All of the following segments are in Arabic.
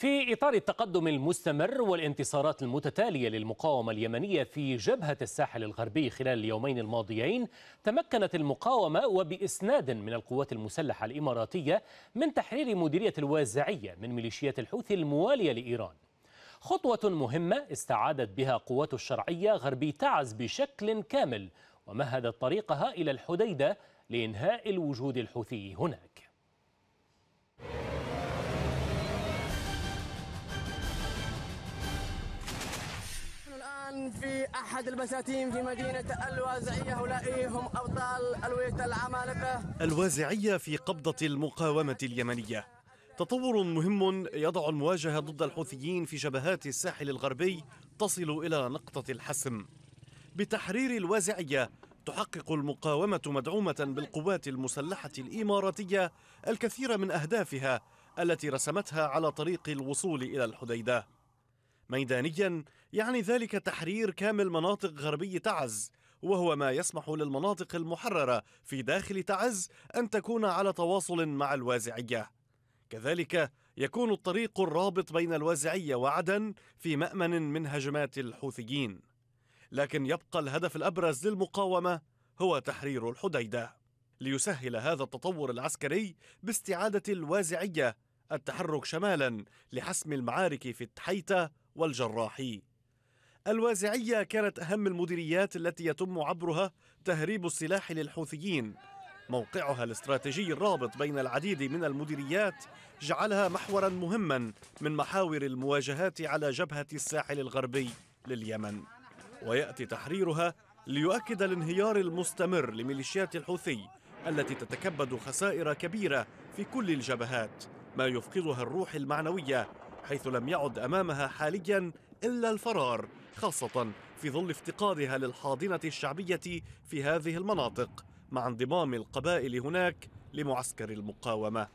في إطار التقدم المستمر والانتصارات المتتالية للمقاومة اليمنية في جبهة الساحل الغربي خلال اليومين الماضيين تمكنت المقاومة وبإسناد من القوات المسلحة الإماراتية من تحرير مديرية الوازعية من ميليشيات الحوثي الموالية لإيران خطوة مهمة استعادت بها قوات الشرعية غربي تعز بشكل كامل ومهدت طريقها إلى الحديدة لإنهاء الوجود الحوثي هناك في أحد البساتين في مدينة الوازعية هؤلاء هم أبطال ألوية العمالقة الوازعية في قبضة المقاومة اليمنية تطور مهم يضع المواجهة ضد الحوثيين في جبهات الساحل الغربي تصل إلى نقطة الحسم بتحرير الوازعية تحقق المقاومة مدعومة بالقوات المسلحة الإماراتية الكثير من أهدافها التي رسمتها على طريق الوصول إلى الحديدة ميدانيا يعني ذلك تحرير كامل مناطق غربي تعز وهو ما يسمح للمناطق المحرره في داخل تعز ان تكون على تواصل مع الوازعيه كذلك يكون الطريق الرابط بين الوازعيه وعدن في مامن من هجمات الحوثيين لكن يبقى الهدف الابرز للمقاومه هو تحرير الحديده ليسهل هذا التطور العسكري باستعاده الوازعيه التحرك شمالا لحسم المعارك في التحيته والجراحي. الوازعية كانت أهم المديريات التي يتم عبرها تهريب السلاح للحوثيين. موقعها الاستراتيجي الرابط بين العديد من المديريات جعلها محورا مهما من محاور المواجهات على جبهة الساحل الغربي لليمن. ويأتي تحريرها ليؤكد الانهيار المستمر لميليشيات الحوثي التي تتكبد خسائر كبيرة في كل الجبهات ما يفقدها الروح المعنوية حيث لم يعد أمامها حاليا إلا الفرار خاصة في ظل افتقادها للحاضنة الشعبية في هذه المناطق مع انضمام القبائل هناك لمعسكر المقاومة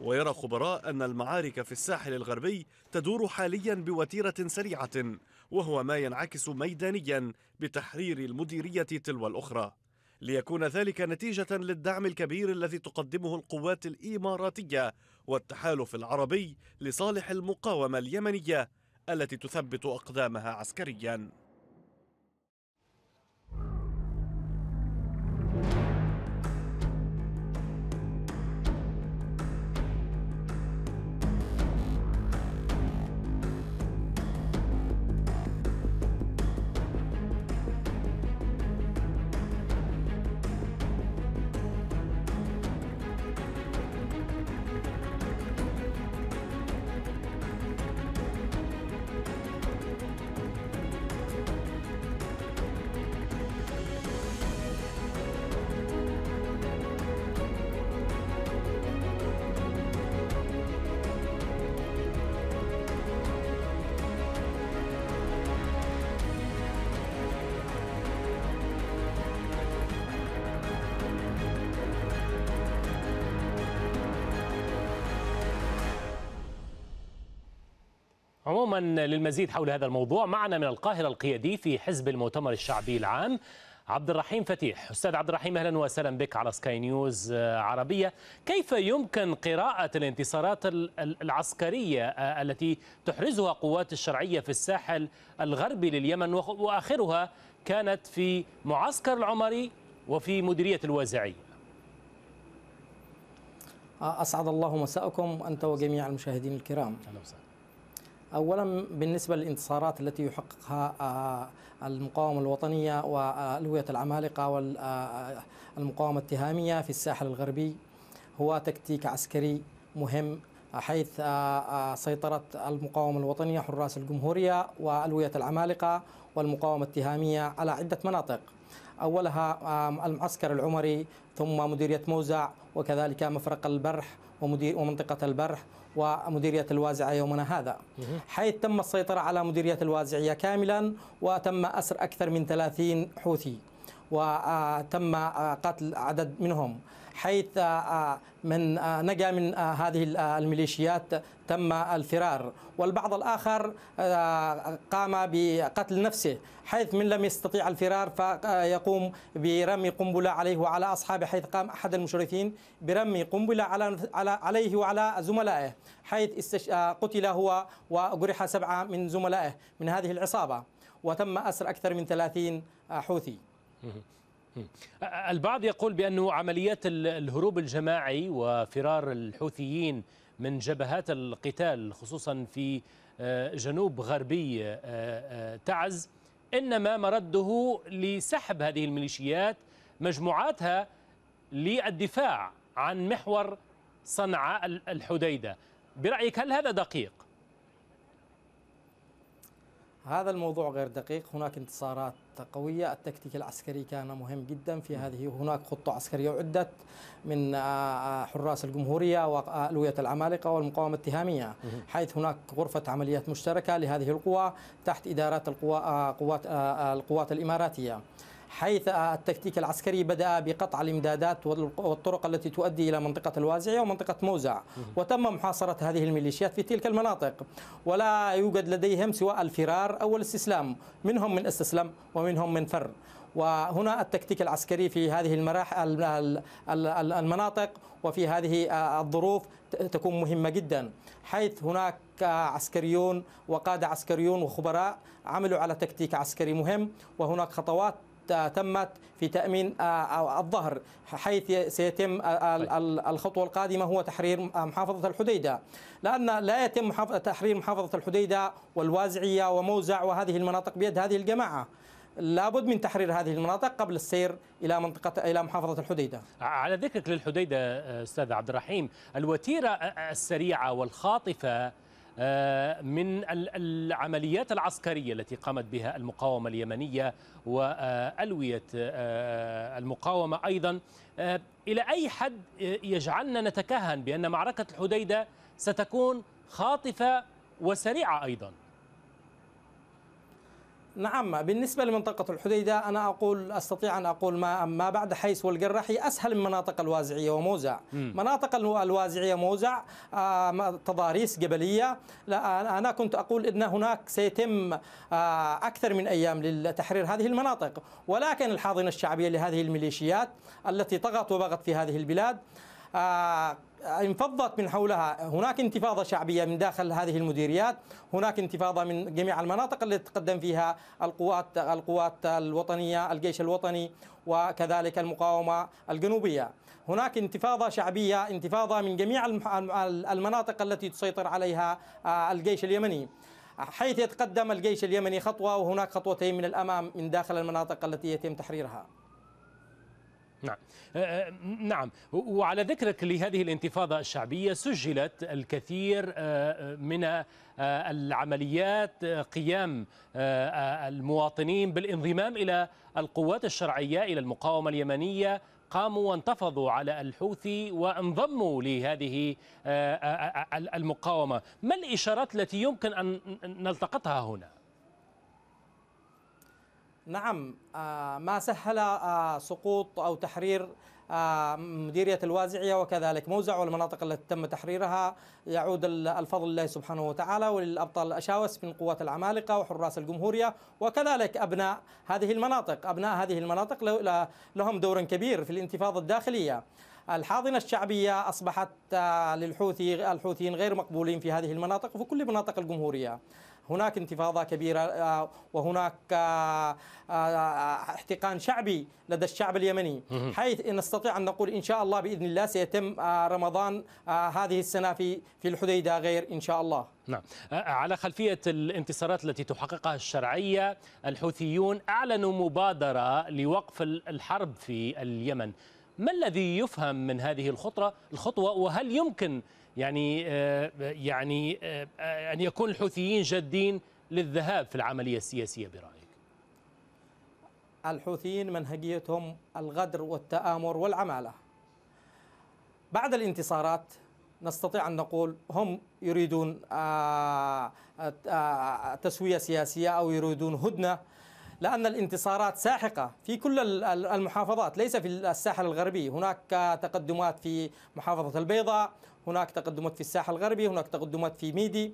ويرى خبراء أن المعارك في الساحل الغربي تدور حاليا بوتيرة سريعة وهو ما ينعكس ميدانيا بتحرير المديرية تلو الأخرى ليكون ذلك نتيجة للدعم الكبير الذي تقدمه القوات الإماراتية والتحالف العربي لصالح المقاومة اليمنية التي تثبت أقدامها عسكرياً عموما للمزيد حول هذا الموضوع معنا من القاهرة القيادي في حزب المؤتمر الشعبي العام عبد الرحيم فتيح أستاذ عبد الرحيم أهلا وسهلا بك على سكاي نيوز آه، عربية كيف يمكن قراءة الانتصارات العسكرية آه، التي تحرزها قوات الشرعية في الساحل الغربي لليمن وآخرها كانت في معسكر العمري وفي مديرية الوازعية أسعد الله مساءكم أنت وجميع المشاهدين الكرام أهلا وسهلا اولا بالنسبه للانتصارات التي يحققها آه، المقاومه الوطنيه والويه العمالقه والمقاومه التهاميه في الساحل الغربي هو تكتيك عسكري مهم حيث آه، آه، سيطرة المقاومة الوطنية حراس الجمهورية والوية العمالقة والمقاومة التهامية على عدة مناطق أولها المعسكر العمري ثم مديرية موزع وكذلك مفرق البرح ومدير ومنطقة البرح ومديرية الوازعة يومنا هذا حيث تم السيطرة على مديرية الوازعية كاملا وتم أسر أكثر من 30 حوثي وتم قتل عدد منهم حيث آه، من آه، نجا من آه، هذه الميليشيات تم الفرار والبعض الآخر قام بقتل نفسه حيث من لم يستطيع الفرار فيقوم برمي قنبلة عليه وعلى أصحابه حيث قام أحد المشرفين برمي قنبلة على عليه وعلى زملائه حيث قتل هو وجرح سبعة من زملائه من هذه العصابة وتم أسر أكثر من 30 حوثي البعض يقول بأن عمليات الهروب الجماعي وفرار الحوثيين من جبهات القتال خصوصا في جنوب غربي تعز إنما مرده لسحب هذه الميليشيات مجموعاتها للدفاع عن محور صنعاء الحديدة برأيك هل هذا دقيق؟ هذا الموضوع غير دقيق هناك انتصارات قوية التكتيك العسكري كان مهم جدا في نعم. هذه هناك خطة عسكرية عدت من آه، آه، حراس الجمهورية وألوية العمالقة والمقاومة التهامية حيث هناك غرفة عمليات مشتركة لهذه القوى تحت إدارة القوات آه، القوات الإماراتية حيث التكتيك العسكري بدأ بقطع الإمدادات والطرق التي تؤدي إلى منطقة الوازعية ومنطقة موزع وتم محاصرة هذه الميليشيات في تلك المناطق ولا يوجد لديهم سوى الفرار أو الاستسلام منهم من استسلم ومنهم من فر وهنا التكتيك العسكري في هذه المراحل المناطق وفي هذه الظروف تكون مهمة جدا حيث هناك عسكريون وقادة عسكريون وخبراء عملوا على تكتيك عسكري مهم وهناك خطوات تمت في تأمين آه، الظهر حيث سيتم طيب. الخطوة القادمة هو تحرير محافظة الحديدة لأن لا يتم تحرير محافظة الحديدة والوازعية وموزع وهذه المناطق بيد هذه الجماعة لابد من تحرير هذه المناطق قبل السير الى منطقه الى محافظه الحديده. على ذكرك للحديده استاذ عبد الرحيم، الوتيره آه، آه، السريعه والخاطفه آه، من العمليات العسكرية التي قامت بها المقاومة اليمنية وألوية آه، المقاومة أيضا آه، إلى أي حد يجعلنا نتكهن بأن معركة الحديدة ستكون خاطفة وسريعة أيضاً نعم بالنسبة لمنطقة الحديدة أنا أقول أستطيع أن أقول ما ما بعد حيس والجراحي أسهل من مناطق الوازعية وموزع م. مناطق الوازعية موزع آه، تضاريس جبلية لا آه، أنا كنت أقول أن هناك سيتم آه، أكثر من أيام لتحرير هذه المناطق ولكن الحاضنة الشعبية لهذه الميليشيات التي طغت وبغت في هذه البلاد آه، انفضت من حولها هناك انتفاضة شعبية من داخل هذه المديريات هناك انتفاضة من جميع المناطق التي تقدم فيها القوات القوات الوطنية الجيش الوطني وكذلك المقاومة الجنوبية هناك انتفاضة شعبية انتفاضة من جميع المناطق التي تسيطر عليها آه، الجيش اليمني حيث يتقدم الجيش اليمني خطوة وهناك خطوتين من الأمام من داخل المناطق التي يتم تحريرها نعم أه، أه، نعم وعلى ذكرك لهذه الانتفاضة الشعبية سجلت الكثير أه، من العمليات قيام المواطنين بالانضمام إلى القوات الشرعية إلى المقاومة اليمنية قاموا وانتفضوا على الحوثي وانضموا لهذه المقاومة ما الإشارات التي يمكن أن نلتقطها هنا؟ نعم آه، ما سهل آه، سقوط أو تحرير آه، مديرية الوازعية وكذلك موزع والمناطق التي تم تحريرها يعود الفضل لله سبحانه وتعالى وللأبطال الأشاوس من قوات العمالقة وحراس الجمهورية وكذلك أبناء هذه المناطق أبناء هذه المناطق لهم دور كبير في الانتفاضة الداخلية الحاضنة الشعبية أصبحت آه، للحوثي الحوثيين غير مقبولين في هذه المناطق وفي كل مناطق الجمهورية هناك انتفاضة كبيرة آه، وهناك آه، احتقان شعبي لدى الشعب اليمني حيث نستطيع أن نقول إن شاء الله بإذن الله سيتم رمضان هذه السنة في في الحديدة غير إن شاء الله نعم على خلفية الانتصارات التي تحققها الشرعية الحوثيون أعلنوا مبادرة لوقف الحرب في اليمن ما الذي يفهم من هذه الخطرة الخطوة وهل يمكن يعني آه، يعني آه، أن يكون الحوثيين جادين للذهاب في العملية السياسية برأيك الحوثيين منهجيتهم الغدر والتآمر والعمالة بعد الانتصارات نستطيع أن نقول هم يريدون آه، تسوية سياسية أو يريدون هدنة لأن الانتصارات ساحقة في كل المحافظات ليس في الساحل الغربي هناك تقدمات في محافظة البيضاء هناك تقدمات في الساحل الغربي هناك تقدمات في ميدي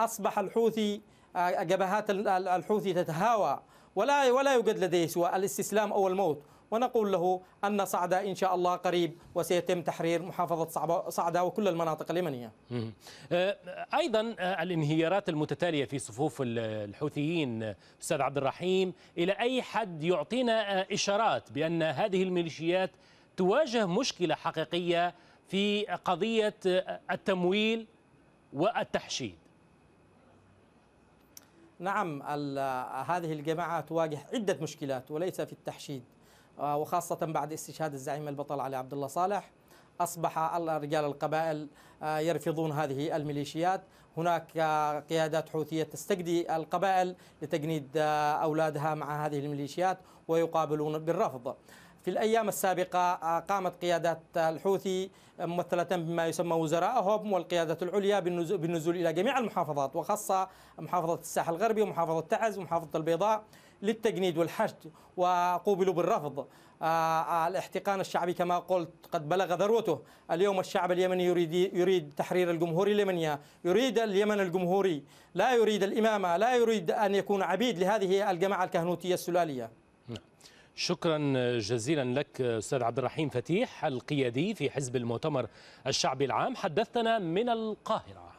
أصبح الحوثي آه، جبهات الحوثي تتهاوى ولا ولا يوجد لديه سواء الاستسلام أو الموت ونقول له أن صعدة إن شاء الله قريب وسيتم تحرير محافظة صعدة وكل المناطق اليمنية أه، أيضا أه، الانهيارات المتتالية في صفوف الحوثيين أستاذ عبد الرحيم إلى أي حد يعطينا أه، إشارات بأن هذه الميليشيات تواجه مشكلة حقيقية في قضية التمويل والتحشيد نعم هذه الجماعة تواجه عدة مشكلات وليس في التحشيد آه، وخاصة بعد استشهاد الزعيم البطل علي عبد الله صالح أصبح رجال القبائل آه، يرفضون هذه الميليشيات هناك آه، قيادات حوثية تستجدي القبائل لتجنيد أولادها مع هذه الميليشيات ويقابلون بالرفض في الأيام السابقة قامت قيادات الحوثي ممثلة بما يسمى وزرائهم والقيادة العليا بالنزول إلى جميع المحافظات وخاصة محافظة الساحل الغربي ومحافظة تعز ومحافظة البيضاء للتجنيد والحشد وقوبلوا بالرفض آه، آه، الاحتقان الشعبي كما قلت قد بلغ ذروته اليوم الشعب اليمني يريد يريد تحرير الجمهورية اليمنية يريد اليمن الجمهوري لا يريد الإمامة لا يريد أن يكون عبيد لهذه الجماعة الكهنوتية السلالية نعم. شكرا جزيلا لك استاذ عبد الرحيم فتيح القيادي في حزب المؤتمر الشعبي العام حدثتنا من القاهره